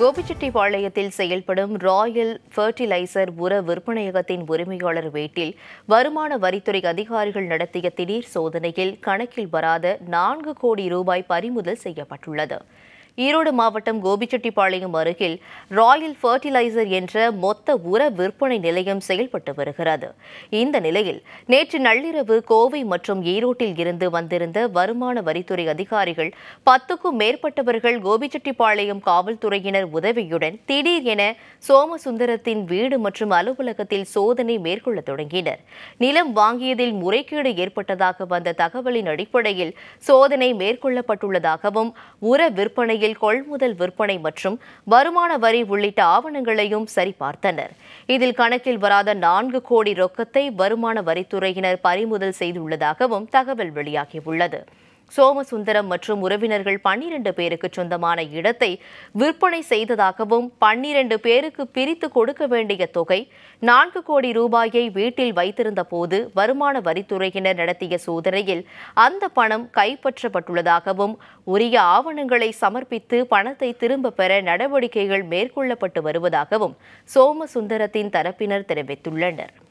கோபிச்செட்டிப்பாளையத்தில் செயல்படும் Royal fertiliser உர விற்பனையகத்தின் உரிமையாளர் வீட்டில் வருமான வரித்துறை அதிகாரிகள் நடத்திய திடீர் சோதனையில் கணக்கில் வராத நான்கு கோடி ரூபாய் பறிமுதல் செய்யப்பட்டுள்ளது ஈரோடு மாவட்டம் கோபிச்செட்டிப்பாளையம் அருகில் ராயல் ஃபர்டிலைசர் என்ற மொத்த உர விற்பனை நிலையம் செயல்பட்டு வருகிறது இந்த நிலையில் நேற்று நள்ளிரவு கோவை மற்றும் ஈரோட்டில் இருந்து வந்திருந்த வருமான வரித்துறை அதிகாரிகள் பத்துக்கும் மேற்பட்டவர்கள் கோபிச்செட்டிப்பாளையம் காவல்துறையினர் உதவியுடன் திடீர் என சோமசுந்தரத்தின் வீடு மற்றும் அலுவலகத்தில் சோதனை மேற்கொள்ள தொடங்கினர் நிலம் வாங்கியதில் முறைகேடு ஏற்பட்டதாக வந்த தகவலின் அடிப்படையில் சோதனை மேற்கொள்ளப்பட்டுள்ளதாகவும் உர விற்பனையில் துறையில் கொள்முதல் விற்பனை மற்றும் வருமான வரி உள்ளிட்ட ஆவணங்களையும் சரிபார்த்தனர் இதில் கணக்கில் வராத நான்கு கோடி ரொக்கத்தை வருமான வரித்துறையினர் பறிமுதல் செய்துள்ளதாகவும் தகவல் வெளியாகியுள்ளது சோமசுந்தரம் மற்றும் உறவினர்கள் பன்னிரண்டு பேருக்கு சொந்தமான இடத்தை விற்பனை செய்ததாகவும் பன்னிரண்டு பேருக்கு பிரித்து கொடுக்க வேண்டிய தொகை நான்கு கோடி ரூபாயை வீட்டில் வைத்திருந்த போது வருமான வரித்துறையினர் நடத்திய சோதனையில் அந்த பணம் கைப்பற்றப்பட்டுள்ளதாகவும் உரிய ஆவணங்களை சமர்ப்பித்து பணத்தை திரும்ப பெற நடவடிக்கைகள் மேற்கொள்ளப்பட்டு வருவதாகவும் சோமசுந்தரத்தின் தரப்பினர் தெரிவித்துள்ளனர்